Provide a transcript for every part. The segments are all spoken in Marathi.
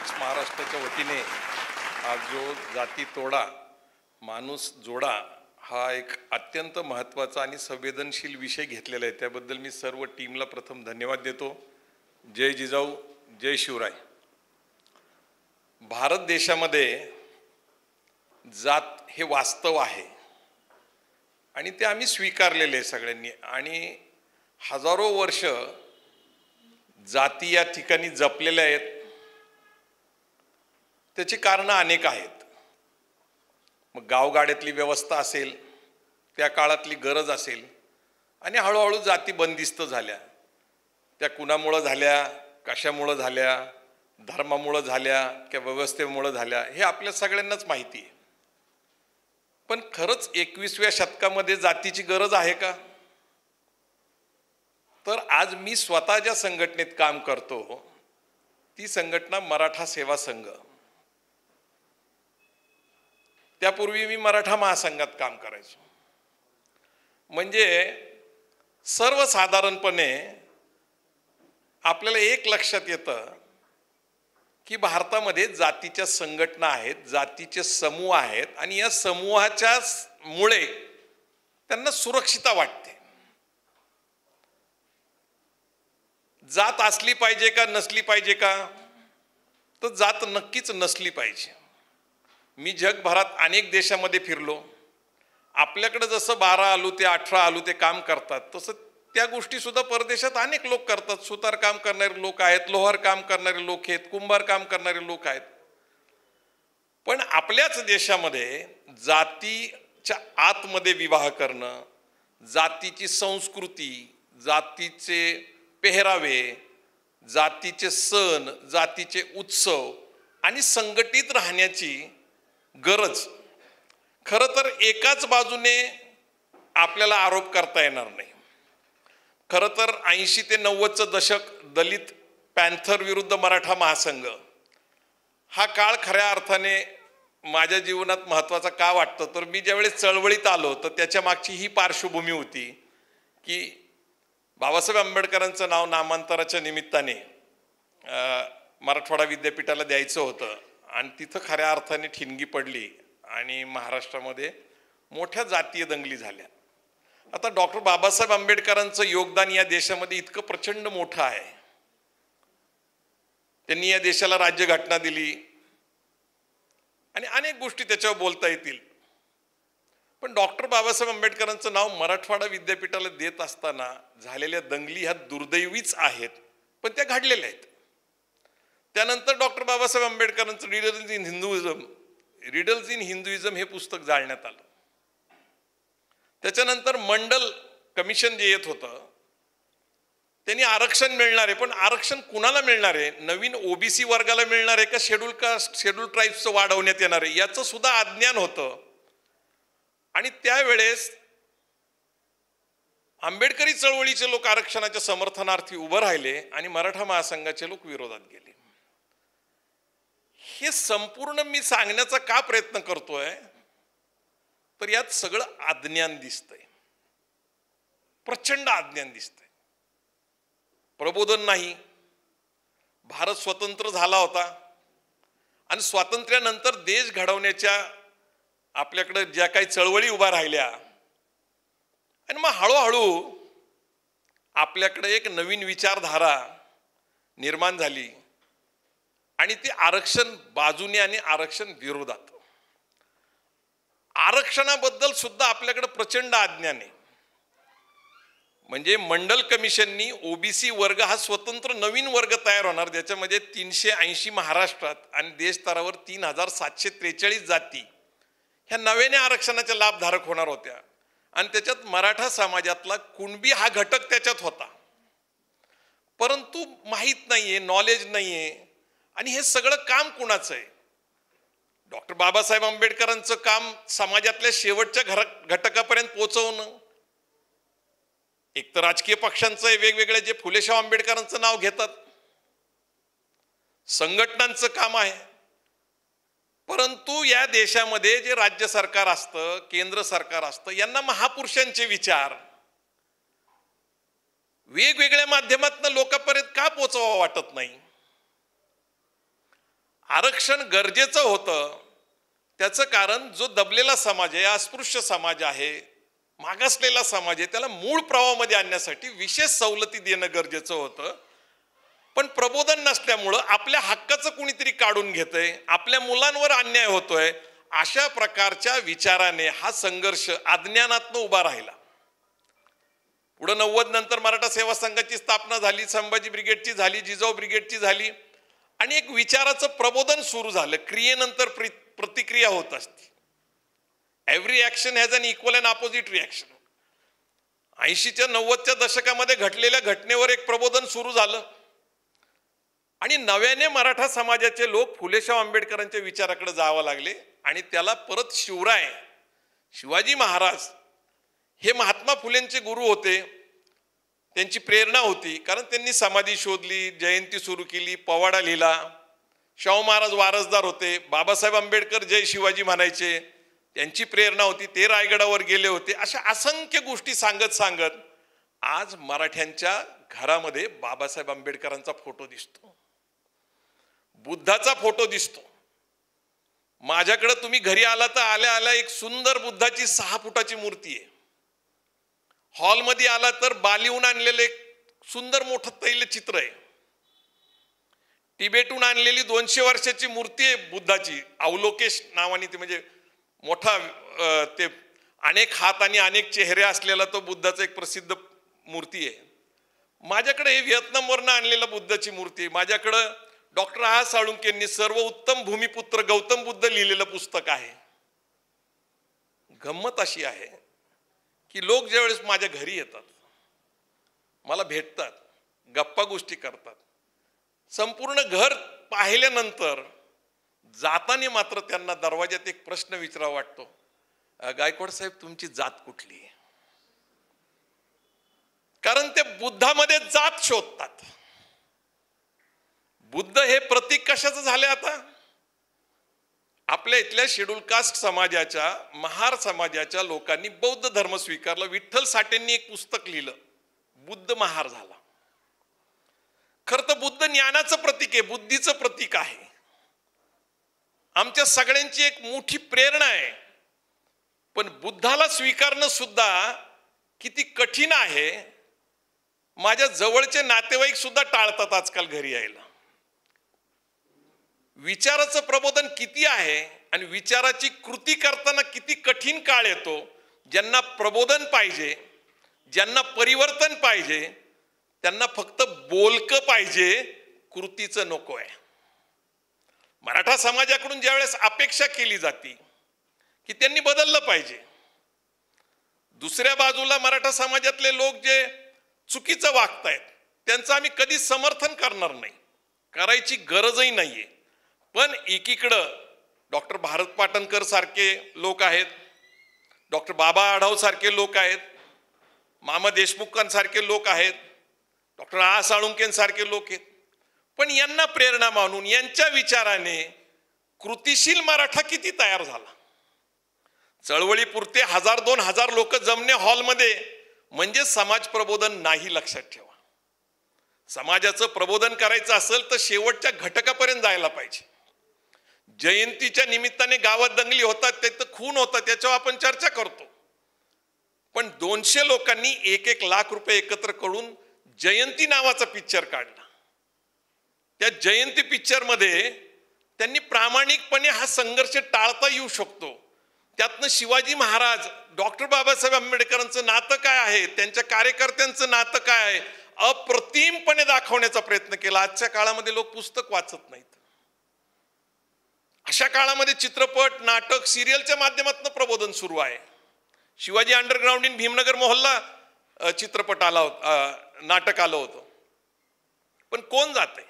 महाराष्ट्राच्या वतीने आज जो जाती तोडा माणूस जोडा हा एक अत्यंत महत्त्वाचा आणि संवेदनशील विषय घेतलेला आहे त्याबद्दल मी सर्व टीमला प्रथम धन्यवाद देतो जय जिजाऊ जय शिवराय भारत देशामध्ये जात हे वास्तव आहे आणि ते आम्ही स्वीकारलेले आहे सगळ्यांनी आणि हजारो वर्ष जाती या ठिकाणी जपलेल्या आहेत त्याची कारणं अनेक आहेत मग गावगाड्यातली व्यवस्था असेल त्या काळातली गरज असेल आणि हळूहळू जाती बंदिस्त झाल्या त्या कुणामुळं झाल्या कशामुळं झाल्या धर्मामुळं झाल्या किंवा व्यवस्थेमुळं झाल्या हे आपल्या सगळ्यांनाच माहिती आहे पण खरंच एकवीसव्या शतकामध्ये जातीची गरज आहे का तर आज मी स्वतः ज्या संघटनेत काम करतो ती संघटना मराठा सेवा संघ त्यापूर्वी मी मराठा महासंघात काम करायचो म्हणजे सर्वसाधारणपणे आपल्याला एक लक्षात येतं की भारतामध्ये जातीच्या संघटना आहेत जातीचे समूह आहेत आणि या समूहाच्या मुळे त्यांना सुरक्षिता वाटते जात असली पाहिजे का नसली पाहिजे का तर जात नक्कीच नसली पाहिजे मी जगभरात अनेक देशामध्ये फिरलो आपल्याकडं जसं बारा आलू ते अठरा आलू ते काम करतात तसं त्या गोष्टीसुद्धा परदेशात अनेक लोक करतात सुतार काम करणारे लोक आहेत लोहार काम करणारे लोक आहेत कुंभार काम करणारे लोक आहेत पण आपल्याच देशामध्ये जातीच्या आतमध्ये विवाह करणं जातीची संस्कृती जातीचे पेहरावे जातीचे सण जातीचे उत्सव आणि संघटित राहण्याची गरज खरं तर एकाच बाजूने आपल्याला आरोप करता येणार नाही खरं तर ऐंशी ते नव्वदचं दशक दलित पॅन्थर विरुद्ध मराठा महासंघ हा काळ खऱ्या अर्थाने माझ्या जीवनात महत्त्वाचा का वाटतं तर मी ज्यावेळेस चळवळीत आलो तर त्याच्या मागची ही पार्श्वभूमी होती की बाबासाहेब आंबेडकरांचं नाव नामांतराच्या निमित्ताने मराठवाडा विद्यापीठाला द्यायचं होतं आणि तिथं खऱ्या अर्थाने ठिणगी पडली आणि महाराष्ट्रामध्ये मोठ्या जातीय दंगली झाल्या आता डॉक्टर बाबासाहेब आंबेडकरांचं योगदान या देशामध्ये इतकं प्रचंड मोठं आहे त्यांनी या देशाला राज्यघटना दिली आणि अनेक गोष्टी त्याच्यावर बोलता येतील पण डॉक्टर बाबासाहेब आंबेडकरांचं नाव मराठवाडा विद्यापीठाला देत असताना झालेल्या दंगली ह्या दुर्दैवीच आहेत पण त्या घडलेल्या आहेत त्यानंतर डॉक्टर बाबासाहेब आंबेडकरांचं riddles in Hinduism riddles in Hinduism हे पुस्तक जाळण्यात आलं त्याच्यानंतर मंडल कमिशन जे येत होतं त्यांनी आरक्षण मिळणार आहे पण आरक्षण कुणाला मिळणार आहे नवीन ओबीसी वर्गाला मिळणार आहे का शेड्यूल कास्ट शेड्यूल ट्राईब्सचं वाढवण्यात येणार आहे याचं सुद्धा अज्ञान होतं आणि त्यावेळेस आंबेडकरी चळवळीचे लोक आरक्षणाच्या समर्थनार्थी उभं राहिले आणि मराठा महासंघाचे लोक विरोधात गेले हे संपूर्ण मी सांगण्याचा का प्रयत्न करतोय तर यात सगळं आज्ञान दिसतंय प्रचंड आज्ञान दिसतंय प्रबोधन नाही भारत स्वतंत्र झाला होता आणि स्वातंत्र्यानंतर देश घडवण्याच्या आपल्याकडे ज्या काही चळवळी उभ्या राहिल्या आणि मग हळूहळू आपल्याकडे एक नवीन विचारधारा निर्माण झाली आणि ते आरक्षण बाजूने आणि आरक्षण विरोधात आरक्षणाबद्दल सुद्धा आपल्याकडे प्रचंड आज्ञान आहे म्हणजे मंडल कमिशननी ओबीसी वर्ग हा स्वतंत्र नवीन वर्ग तयार होणार ज्याच्यामध्ये तीनशे ऐंशी महाराष्ट्रात आणि देशस्तरावर तीन हजार सातशे त्रेचाळीस जाती ह्या नव्याने आरक्षणाच्या लाभधारक होणार होत्या आणि त्याच्यात मराठा समाजातला कुणबी हा घटक त्याच्यात होता परंतु माहीत नाही आहे नॉलेज नाही आहे आणि हे सगळं काम कुणाचं आहे डॉक्टर बाबासाहेब आंबेडकरांचं काम समाजातल्या शेवटच्या घर घटकापर्यंत पोहोचवणं एक तर राजकीय पक्षांचं आहे वेगवेगळे जे फुलेशाह आंबेडकरांचं नाव घेतात संघटनांचं काम आहे परंतु या देशामध्ये जे राज्य सरकार असतं केंद्र सरकार असतं यांना महापुरुषांचे विचार वेगवेगळ्या माध्यमातून लोकांपर्यंत का पोचवा वाटत नाही आरक्षण गरजेचं होतं त्याचं कारण जो दबलेला समाज आहे अस्पृश्य समाज आहे मागासलेला समाज आहे त्याला मूळ प्रवाहामध्ये आणण्यासाठी विशेष सवलती देणं गरजेचं होतं पण प्रबोधन नसल्यामुळं आपल्या हक्काचं कुणीतरी काढून घेतंय आपल्या मुलांवर अन्याय होतोय अशा प्रकारच्या विचाराने हा संघर्ष अज्ञानातनं उभा राहिला पुढं नव्वद नंतर मराठा सेवा संघाची स्थापना झाली संभाजी ब्रिगेडची झाली जिजाऊ ब्रिगेडची झाली आणि एक विचाराचं प्रबोधन सुरू झालं क्रियेनंतर प्रतिक्रिया होत असते every action has an equal and opposite reaction ऐंशीच्या नव्वदच्या दशकामध्ये घटलेल्या घटनेवर एक प्रबोधन सुरू झालं आणि नव्याने मराठा समाजाचे लोक फुलेशाह आंबेडकरांच्या विचाराकडे जावं लागले आणि त्याला परत शिवराय शिवाजी महाराज हे महात्मा फुलेंचे गुरु होते त्यांची प्रेरणा होती कारण त्यांनी समाधी शोधली जयंती सुरू केली पवाडा लिहिला शाहू महाराज वारसदार होते बाबासाहेब आंबेडकर जय शिवाजी म्हणायचे त्यांची प्रेरणा होती ते रायगडावर गेले होते अशा असंख्य गोष्टी सांगत सांगत आज मराठ्यांच्या घरामध्ये बाबासाहेब आंबेडकरांचा फोटो दिसतो बुद्धाचा फोटो दिसतो माझ्याकडे तुम्ही घरी आला तर आल्या आल्या एक सुंदर बुद्धाची सहा फुटाची मूर्ती आहे हॉलमध्ये आला तर बालीहून आणलेलं एक सुंदर मोठं चित्र आहे तिबेटून आणलेली दोनशे वर्षाची मूर्ती आहे बुद्धाची अवलोकेश नावाने ती म्हणजे मोठा ते अनेक हात आणि अनेक चेहरे असलेला तो बुद्धाचा एक प्रसिद्ध मूर्ती आहे माझ्याकडे हे व्हिएतनामवरनं आणलेला बुद्धाची मूर्ती आहे माझ्याकडं डॉक्टर आ यांनी सर्व उत्तम भूमिपुत्र गौतम बुद्ध लिहिलेलं पुस्तक आहे गंमत अशी आहे की लोक ज्यावेळेस माझ्या घरी येतात मला भेटतात गप्पा गोष्टी करतात संपूर्ण घर पाहिल्यानंतर जाताना मात्र त्यांना दरवाज्यात एक प्रश्न विचारावा वाटतो गायकवाड साहेब तुमची जात कुठली कारण ते बुद्धामध्ये जात शोधतात बुद्ध हे प्रतीक कशाचं झाले आता आपल्या इथल्या शेड्यूल कास्ट समाजाच्या महार समाजाच्या लोकांनी बौद्ध धर्म स्वीकारला विठ्ठल साठेंनी एक पुस्तक लिहिलं बुद्ध महार झाला खर तर बुद्ध ज्ञानाचं प्रतीक आहे बुद्धीचं प्रतीक आहे आमच्या सगळ्यांची एक मोठी प्रेरणा आहे पण बुद्धाला स्वीकारणं सुद्धा किती कठीण आहे माझ्या जवळचे नातेवाईक सुद्धा टाळतात आजकाल घरी यायला विचाराचं प्रबोधन किती आहे आणि विचाराची कृती करताना किती कठीण काळ येतो ज्यांना प्रबोधन पाहिजे ज्यांना परिवर्तन पाहिजे त्यांना फक्त बोलक पाहिजे कृतीचं नको आहे मराठा समाजाकडून ज्यावेळेस अपेक्षा केली जाती की त्यांनी बदललं पाहिजे दुसऱ्या बाजूला मराठा समाजातले लोक जे चुकीचं वागतायत त्यांचं आम्ही कधी समर्थन करणार नाही करायची गरजही नाही आहे पण एकीकडं डॉक्टर भारत पाटणकर सारखे लोक आहेत डॉक्टर बाबा आढाव सारखे लोक आहेत मामा देशमुखांसारखे लोक आहेत डॉक्टर आ साळुंकेंसारखे लोक आहेत पण यांना प्रेरणा मानून यांच्या विचाराने कृतिशील मराठा किती तयार झाला चळवळीपुरते हजार दोन हजार लोक जमणे हॉलमध्ये म्हणजे समाज प्रबोधन नाही लक्षात ठेवा समाजाचं प्रबोधन करायचं असेल तर शेवटच्या घटकापर्यंत जायला पाहिजे जयंतीच्या निमित्ताने गावात दंगली होतात त्याचं खून होतात त्याच्यावर आपण चर्चा करतो पण दोनशे लोकांनी एक एक लाख रुपये एकत्र करून जयंती नावाचा पिक्चर काढला त्या जयंती पिक्चरमध्ये त्यांनी प्रामाणिकपणे हा संघर्ष टाळता येऊ शकतो त्यातनं शिवाजी महाराज डॉक्टर बाबासाहेब आंबेडकरांचं नातं काय आहे त्यांच्या कार्यकर्त्यांचं नातं काय आहे अप्रतिमपणे दाखवण्याचा प्रयत्न केला आजच्या काळामध्ये लोक पुस्तक वाचत नाहीत अशा काळामध्ये चित्रपट नाटक सिरियलच्या माध्यमातून प्रबोधन सुरू आहे शिवाजी अंडरग्राऊंड इन भीमनगर मोहल्ला चित्रपट आला होत नाटक आलं होतं पण कोण जाते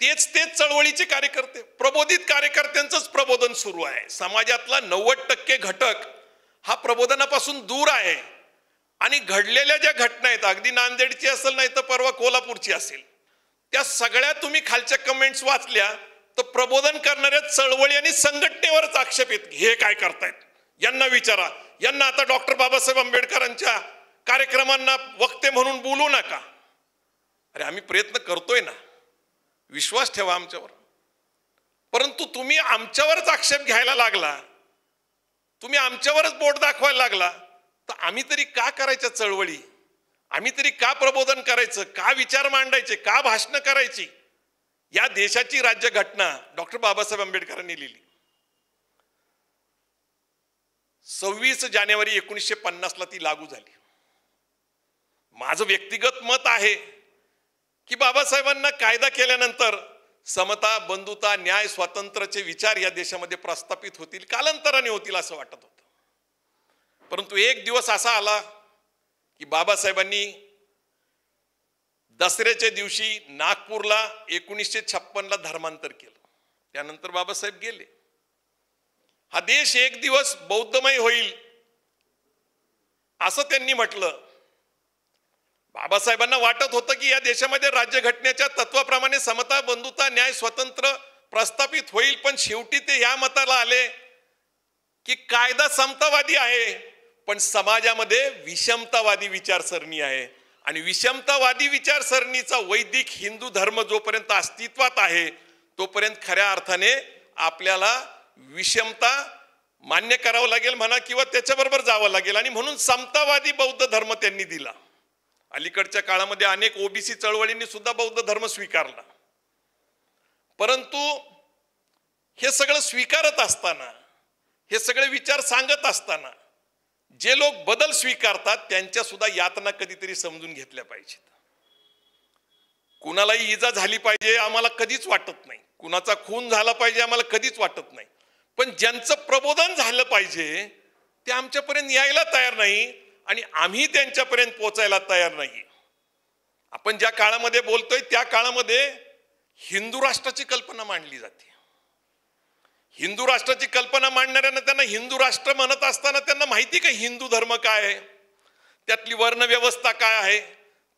तेच तेच चळवळीचे कार्यकर्ते प्रबोधित कार्यकर्त्यांचंच प्रबोधन सुरू आहे समाजातला नव्वद टक्के घटक हा प्रबोधनापासून दूर आहे आणि घडलेल्या ज्या घटना आहेत अगदी नांदेडची असेल नाही तर परवा कोल्हापूरची असेल त्या सगळ्या तुम्ही खालच्या कमेंट्स वाचल्या तर प्रबोधन करणाऱ्या चळवळी आणि संघटनेवरच आक्षेप येत हे काय करतायत यांना विचारा यांना आता डॉक्टर बाबासाहेब आंबेडकरांच्या कार्यक्रमांना वक्ते म्हणून बोलू नका अरे आम्ही प्रयत्न करतोय ना विश्वास ठेवा आमच्यावर परंतु तुम्ही आमच्यावरच आक्षेप घ्यायला लागला तुम्ही आमच्यावरच बोट दाखवायला लागला तर आम्ही तरी का करायच्या चळवळी आम्ही तरी का प्रबोधन करायचं का विचार मांडायचे का भाषणं करायची या देशाची राज्यघटना डॉक्टर बाबासाहेब आंबेडकरांनी लिहिली सव्वीस जानेवारी एकोणीसशे पन्नासला ती लागू झाली माझं व्यक्तिगत मत आहे की बाबासाहेबांना कायदा केल्यानंतर समता बंधुता न्याय स्वातंत्र्याचे विचार या देशामध्ये प्रस्थापित होतील कालांतराने होतील असं वाटत होतं परंतु एक दिवस असा आला की बाबासाहेबांनी दसऱ्याच्या दिवशी नागपूरला एकोणीसशे छप्पनला धर्मांतर केलं त्यानंतर बाबासाहेब गेले हा देश एक दिवस बौद्धमय होईल असं त्यांनी म्हटलं बाबासाहेबांना वाटत होतं की या देशामध्ये राज्य घटनेच्या तत्वाप्रमाणे समता बंधुता न्याय स्वतंत्र प्रस्थापित होईल पण शेवटी ते या मताला आले की कायदा समतावादी आहे पण समाजामध्ये विषमतावादी विचारसरणी आहे आणि विषमतावादी विचारसरणीचा वैदिक हिंदू धर्म जोपर्यंत अस्तित्वात आहे तोपर्यंत खऱ्या अर्थाने आपल्याला विषमता मान्य करावं लागेल म्हणा किंवा त्याच्याबरोबर जावं लागेल आणि म्हणून समतावादी बौद्ध धर्म त्यांनी दिला अलीकडच्या काळामध्ये अनेक ओबीसी चळवळींनी सुद्धा बौद्ध धर्म स्वीकारला परंतु हे सगळं स्वीकारत असताना हे सगळे विचार सांगत असताना जे लोक बदल स्वीकारतात त्यांच्या सुद्धा यातना कधीतरी समजून घेतल्या पाहिजेत कुणालाही इजा झाली पाहिजे आम्हाला कधीच वाटत नाही कुणाचा खून झाला पाहिजे आम्हाला कधीच वाटत नाही पण ज्यांचं प्रबोधन झालं पाहिजे ते आमच्यापर्यंत यायला तयार नाही आणि आम्ही त्यांच्यापर्यंत पोचायला तयार नाही आपण ज्या काळामध्ये बोलतोय त्या काळामध्ये हिंदू राष्ट्राची कल्पना मांडली जाते हिंदू राष्ट्राची कल्पना मांडणाऱ्यांना त्यांना हिंदू राष्ट्र म्हणत असताना त्यांना माहिती का हिंदू धर्म काय आहे त्यातली वर्णव्यवस्था काय आहे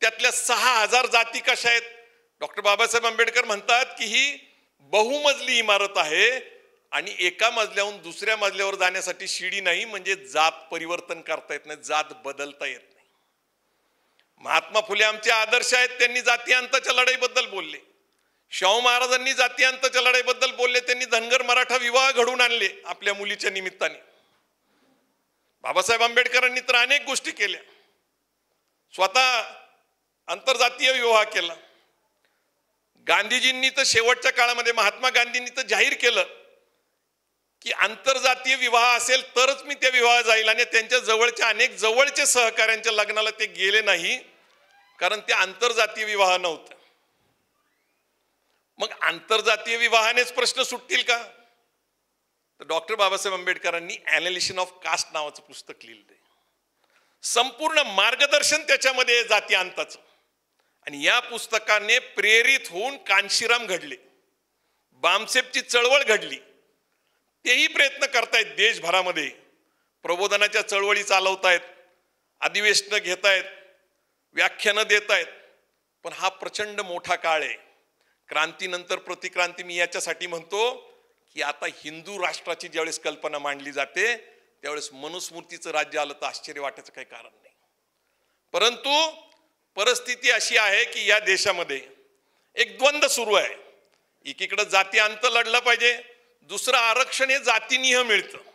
त्यातल्या सहा हजार जाती कशा आहेत डॉक्टर बाबासाहेब आंबेडकर म्हणतात की ही बहुमजली इमारत आहे आणि एका मजल्याहून दुसऱ्या मजल्यावर जाण्यासाठी शिडी नाही म्हणजे जात परिवर्तन करता येत नाही जात बदलता येत नाही महात्मा फुले आमचे आदर्श आहेत त्यांनी जाती अंताच्या लढाईबद्दल बोलले शाहू महाराजांनी जातीयांतच्या लढाईबद्दल बोलले त्यांनी धनगर मराठा विवाह घडवून आणले आपल्या मुलीच्या निमित्ताने बाबासाहेब आंबेडकरांनी तर अनेक गोष्टी केल्या स्वतः आंतरजातीय विवाह केला गांधीजींनी तर शेवटच्या काळामध्ये महात्मा गांधींनी तर जाहीर केलं की आंतरजातीय विवाह असेल तरच मी त्या विवाह जाईल आणि त्यांच्या जवळच्या अनेक जवळच्या सहकाऱ्यांच्या लग्नाला ते गेले नाही कारण ते आंतरजातीय विवाह नव्हतं मग आंतरजातीय विवाहानेच प्रश्न सुटतील का तर डॉक्टर बाबासाहेब आंबेडकरांनी अॅनालिशन ऑफ कास्ट नावाचं पुस्तक लिहिलं संपूर्ण मार्गदर्शन त्याच्यामध्ये जाती अंताचं आणि या पुस्तकाने प्रेरित होऊन कांशीराम घडले बामसेबची चळवळ घडली तेही प्रयत्न करतायत देशभरामध्ये प्रबोधनाच्या चळवळी चालवतायत अधिवेशनं घेतायत व्याख्यानं देत आहेत पण हा प्रचंड मोठा काळ आहे क्रांतीनंतर प्रतिक्रांती मी याच्यासाठी म्हणतो की आता हिंदू राष्ट्राची ज्यावेळेस कल्पना मांडली जाते त्यावेळेस मनुस्मृतीचं राज्य आलं तर आश्चर्य वाटायचं काही कारण नाही परंतु परिस्थिती अशी आहे की या देशामध्ये एक द्वंद्व सुरू आहे एकीकडं जाती अंत लढलं पाहिजे दुसरं आरक्षण हे जातीनिह मिळतं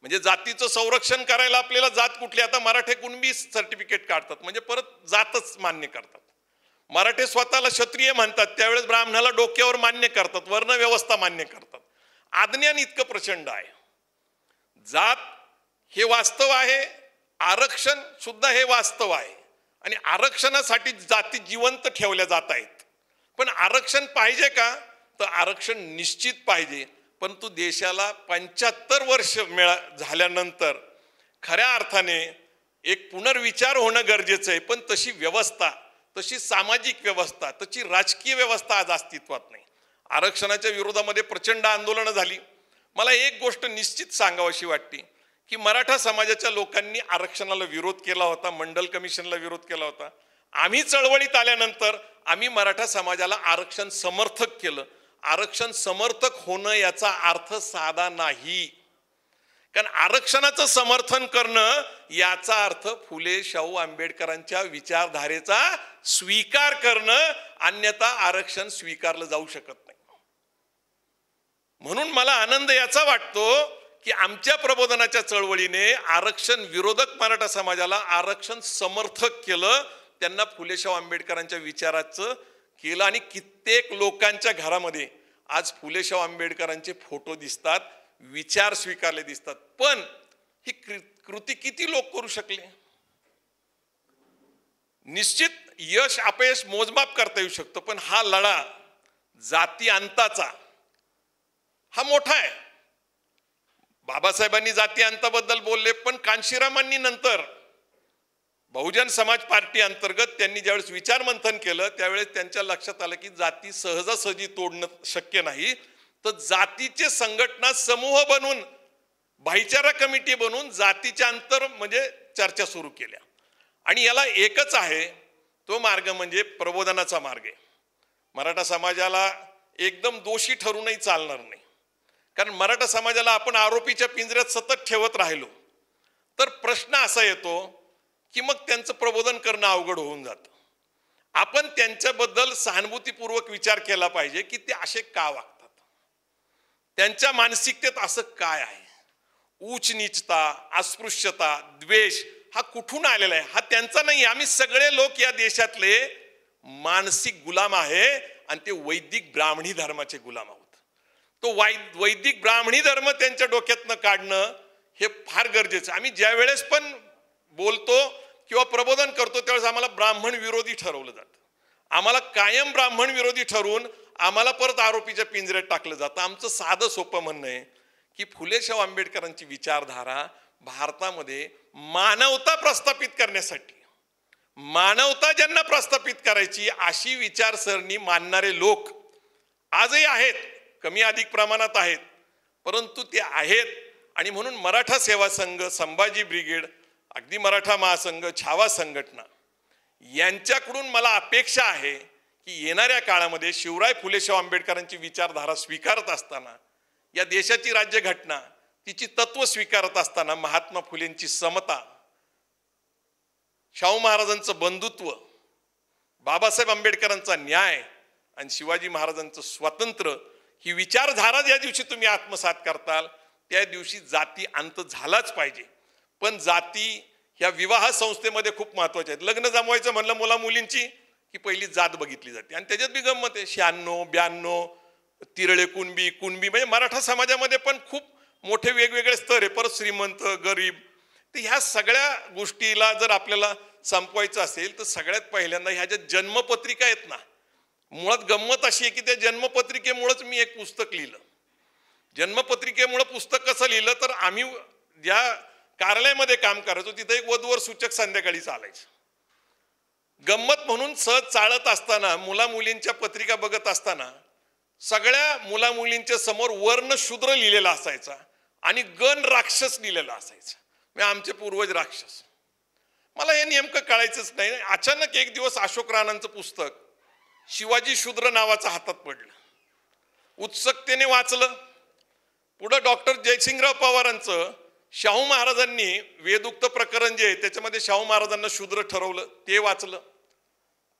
म्हणजे जातीचं संरक्षण करायला आपल्याला जात कुठली आता मराठे कुणबी सर्टिफिकेट काढतात म्हणजे परत जातच मान्य करतात मराठे स्वतःला क्षत्रिय म्हणतात त्यावेळेस ब्राह्मणाला डोक्यावर मान्य करतात वर्णव्यवस्था मान्य करतात आज्ञान इतकं प्रचंड आहे जात हे वास्तव आहे आरक्षण सुद्धा हे वास्तव आहे आणि आरक्षणासाठी जाती जिवंत ठेवल्या जात आहेत पण आरक्षण पाहिजे का तर आरक्षण निश्चित पाहिजे परंतु देशाला पंच्याहत्तर वर्ष मिळा झाल्यानंतर खऱ्या अर्थाने एक पुनर्विचार होणं गरजेचं आहे पण तशी व्यवस्था तशी सामाजिक व्यवस्था तशी राजकीय व्यवस्था आज अस्तित्वात नाही आरक्षणाच्या विरोधामध्ये प्रचंड आंदोलनं झाली मला एक गोष्ट निश्चित अशी वाटते की मराठा समाजाच्या लोकांनी आरक्षणाला विरोध केला होता मंडल कमिशनला विरोध केला होता आम्ही चळवळीत आल्यानंतर आम्ही मराठा समाजाला आरक्षण समर्थक केलं आरक्षण समर्थक होणं याचा अर्थ साधा नाही कारण आरक्षणाचं समर्थन करणं याचा अर्थ फुले शाहू आंबेडकरांच्या विचारधारेचा स्वीकार करणं अन्यथा आरक्षण स्वीकारलं जाऊ शकत नाही म्हणून मला आनंद याचा वाटतो की आमच्या प्रबोधनाच्या चळवळीने आरक्षण विरोधक मराठा समाजाला आरक्षण समर्थक केलं त्यांना फुलेशाह आंबेडकरांच्या विचाराचं केलं आणि कित्येक लोकांच्या घरामध्ये आज फुलेशाह आंबेडकरांचे फोटो दिसतात विचार स्वीकारले दिसतात पण ही कृती किती लोक करू शकले निश्चित यश अपयश मोजमाप करता येऊ शकतो पण हा लढा जाती अंताचा हा मोठा आहे बाबासाहेबांनी जाती अंताबद्दल बोलले पण कांशीरामांनी नंतर बहुजन समाज पार्टी अंतर्गत त्यांनी ज्यावेळेस विचारमंथन केलं त्यावेळेस त्यांच्या लक्षात आलं की जाती सहजासहजी तोडणं शक्य नाही तर जातीचे संघटना समूह बनून भाईचारा कमिटी बनवून जातीच्या अंतर म्हणजे चर्चा सुरू केल्या आणि याला एकच आहे तो मार्ग म्हणजे प्रबोधनाचा मार्ग आहे मराठा समाजाला एकदम दोषी ठरूनही चालणार नाही कारण मराठा समाजाला आपण आरोपीच्या पिंजऱ्यात सतत ठेवत राहिलो तर प्रश्न असा येतो की मग त्यांचं प्रबोधन करणं अवघड होऊन जातं आपण त्यांच्याबद्दल सहानुभूतीपूर्वक विचार केला पाहिजे की ते असे का वागतात त्यांच्या मानसिकतेत असं काय आहे ऊच नीचता अस्पृश्यता द्वेष हा कुठून आलेला आहे हा त्यांचा नाही आम्ही सगळे लोक या देशातले मानसिक गुलाम आहे आणि ते वैदिक ब्राह्मणी धर्माचे गुलाम आहोत तो वै वैदिक ब्राह्मणी धर्म त्यांच्या डोक्यातनं काढणं हे फार गरजेचं आम्ही ज्या वेळेस पण बोलतो किंवा प्रबोधन करतो त्यावेळेस आम्हाला ब्राह्मण विरोधी ठरवलं जातं आम्हाला कायम ब्राह्मण विरोधी ठरवून आम्हाला परत आरोपीच्या पिंजऱ्यात टाकलं जातं आमचं साधं सोपं म्हणणं आहे की फुलेशाव आंबेडकरांची विचारधारा भारतामध्ये मानवता प्रस्थापित करण्यासाठी मानवता ज्यांना प्रस्थापित करायची अशी विचारसरणी मानणारे लोक आजही आहेत कमी अधिक प्रमाणात आहेत परंतु ते आहेत आणि म्हणून मराठा सेवा संघ संभाजी ब्रिगेड अगदी मराठा महासंघ छावा संघटना यांच्याकडून मला अपेक्षा आहे की येणाऱ्या काळामध्ये शिवराय फुलेशाव आंबेडकरांची विचारधारा स्वीकारत असताना या देशाची राज्यघटना तिची तत्व स्वीकारत असताना महात्मा फुलेंची समता शाहू महाराजांचं बंधुत्व बाबासाहेब आंबेडकरांचा न्याय आणि शिवाजी महाराजांचं स्वातंत्र्य ही विचारधारा ज्या दिवशी तुम्ही आत्मसात करताल त्या दिवशी जाती अंत झालाच पाहिजे पण जाती ह्या विवाह संस्थेमध्ये खूप महत्वाच्या आहेत लग्न जमवायचं म्हणलं मुला मुलींची की पहिली जात बघितली जाते आणि त्याच्यात बी गंमत आहे शहाण्णव ब्याण्णव तिरळे कुणबी कुणबी म्हणजे मराठा समाजामध्ये पण खूप मोठे वेगवेगळे स्तर आहे परत श्रीमंत गरीब तर ह्या सगळ्या गोष्टीला जर आपल्याला संपवायचं असेल तर सगळ्यात पहिल्यांदा ह्या ज्या जन्मपत्रिका आहेत ना मुळात गंमत अशी आहे की त्या जन्मपत्रिकेमुळेच मी एक पुस्तक लिहिलं जन्मपत्रिकेमुळं पुस्तक कसं लिहिलं तर आम्ही ज्या कार्यालयामध्ये काम करायचो तिथं एक वधवर सूचक संध्याकाळी चालायचं गंमत म्हणून सहज चाळत असताना मुला मुलींच्या पत्रिका बघत असताना सगळ्या मुला मुलींच्या समोर वर्ण शूद्र लिहिलेला असायचा आणि गण राक्षस लिहिलेला असायचा म्हणजे आमचे पूर्वज राक्षस मला हे नेमकं कळायचंच नाही अचानक एक दिवस अशोक राणांचं पुस्तक शिवाजी शूद्र नावाचं हातात पडलं उत्सुकतेने वाचलं पुढं डॉक्टर जयसिंगराव पवारांचं शाहू महाराजांनी वेदुक्त प्रकरण जे आहे त्याच्यामध्ये शाहू महाराजांना शूद्र ठरवलं ते वाचलं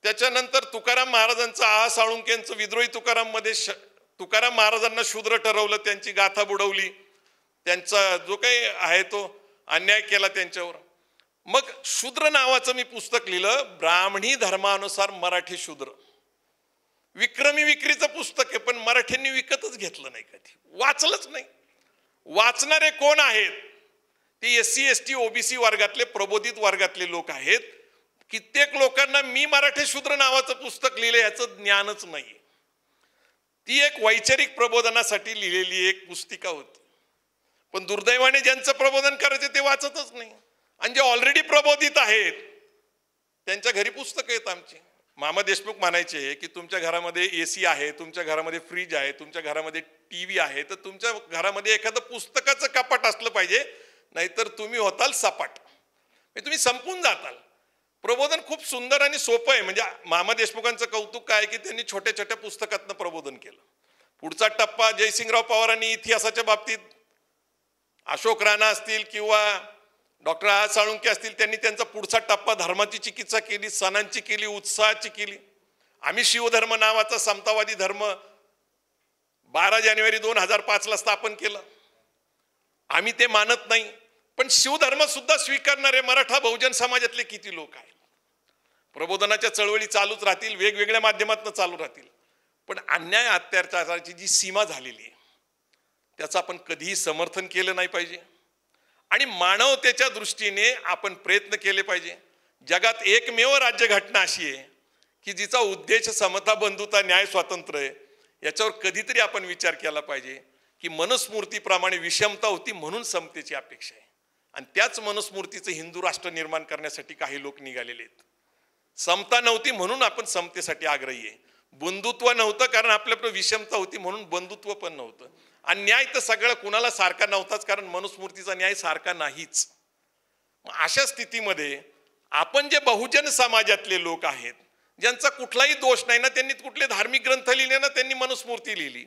त्याच्यानंतर तुकाराम महाराजांचं आ साळुंकेंचं विद्रोही तुकाराममध्ये श तुकाराम महाराजांना शूद्र ठरवलं त्यांची गाथा बुडवली त्यांचा जो काही आहे तो अन्याय केला त्यांच्यावर मग शूद्र नावाचं मी पुस्तक लिहिलं ब्राह्मणी धर्मानुसार मराठी शूद्र विक्रमी विक्रीचं पुस्तक आहे पण मराठींनी विकतच घेतलं नाही कधी वाचलंच नाही वाचणारे कोण आहेत ते S C S T OBC वर्गातले प्रबोधित वर्गातले लोक आहेत कित्येक लोकांना मी मराठी शूद्र नावाचं पुस्तक लिहिलं याचं ज्ञानच नाही ती एक वैचारिक प्रबोधनासाठी लिहिलेली एक पुस्तिका होती पण दुर्दैवाने ज्यांचं प्रबोधन करायचं ते वाचतच नाही आणि जे ऑलरेडी प्रबोधित आहेत त्यांच्या घरी पुस्तकं आहेत आमची मामा देशमुख म्हणायचे की तुमच्या घरामध्ये ए सी आहे तुमच्या घरामध्ये फ्रीज आहे तुमच्या घरामध्ये टी व्ही आहे तर तुमच्या घरामध्ये एखादं पुस्तकाचं कपाट असलं पाहिजे नाहीतर तुम्ही होताल सपाट म्हणजे तुम्ही संपून जाताल प्रबोधन खूप सुंदर आणि सोपं आहे म्हणजे मामा देशमुखांचं कौतुक काय की त्यांनी छोट्या छोट्या पुस्तकातनं प्रबोधन केलं पुढचा टप्पा जयसिंगराव पवारांनी इतिहासाच्या बाबतीत अशोक राणा असतील किंवा डॉक्टर आ साळुंके असतील त्यांनी त्यांचा पुढचा टप्पा धर्माची चिकित्सा केली सणांची केली उत्साहाची केली आम्ही शिवधर्म नावाचा समतावादी धर्म बारा जानेवारी दोन हजार पाचला स्थापन केलं आम्ही ते मानत नाही पण शिवधर्म सुद्धा स्वीकारणारे मराठा बहुजन समाजातले किती लोक आहेत प्रबोधनाच्या चळवळी चालूच राहतील वेगवेगळ्या माध्यमातून चालू राहतील पण अन्याय अत्याचाराची जी सीमा झालेली आहे त्याचं आपण कधीही समर्थन केलं नाही पाहिजे आणि मानवतेच्या दृष्टीने आपण प्रयत्न केले पाहिजे जगात एकमेव राज्यघटना अशी आहे की जिचा उद्देश समता बंधुता न्याय स्वातंत्र्य आहे याच्यावर कधीतरी आपण विचार केला पाहिजे की मनस्मूर्तीप्रमाणे विषमता होती म्हणून समतेची अपेक्षा आहे आणि त्याच मनुस्मूर्तीचं हिंदू राष्ट्र निर्माण करण्यासाठी काही लोक निघालेले आहेत समता नव्हती म्हणून आपण समतेसाठी आग्रही आहे बंधुत्व नव्हतं कारण आपल्याकडे विषमता होती म्हणून बंधुत्व पण नव्हतं अन्याय तर सगळं कुणाला सारखा नव्हताच कारण मनुस्मृतीचा न्याय सारखा नाहीच अशा स्थितीमध्ये आपण जे बहुजन समाजातले लोक आहेत ज्यांचा कुठलाही दोष नाही ना त्यांनी कुठले धार्मिक ग्रंथ लिहिले ना त्यांनी मनुस्मृती लिहिली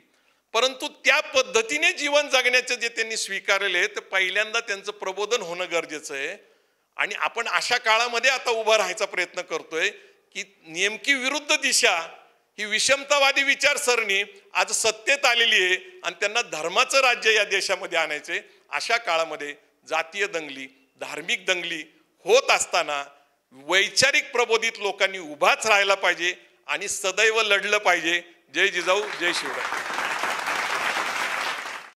परंतु त्या पद्धतीने जीवन जगण्याचे जे त्यांनी स्वीकारले ते पहिल्यांदा त्यांचं प्रबोधन होणं गरजेचं आहे आणि आपण अशा काळामध्ये आता उभं राहायचा प्रयत्न करतोय की नेमकी विरुद्ध दिशा ही विषमतावादी विचारसरणी आज सत्तेत आलेली आहे आणि त्यांना धर्माचं राज्य या देशामध्ये आणायचे अशा काळामध्ये जातीय दंगली धार्मिक दंगली होत असताना वैचारिक प्रबोधित लोकांनी उभाच राहायला पाहिजे आणि सदैव लढलं पाहिजे जय जिजाऊ जय शिवराय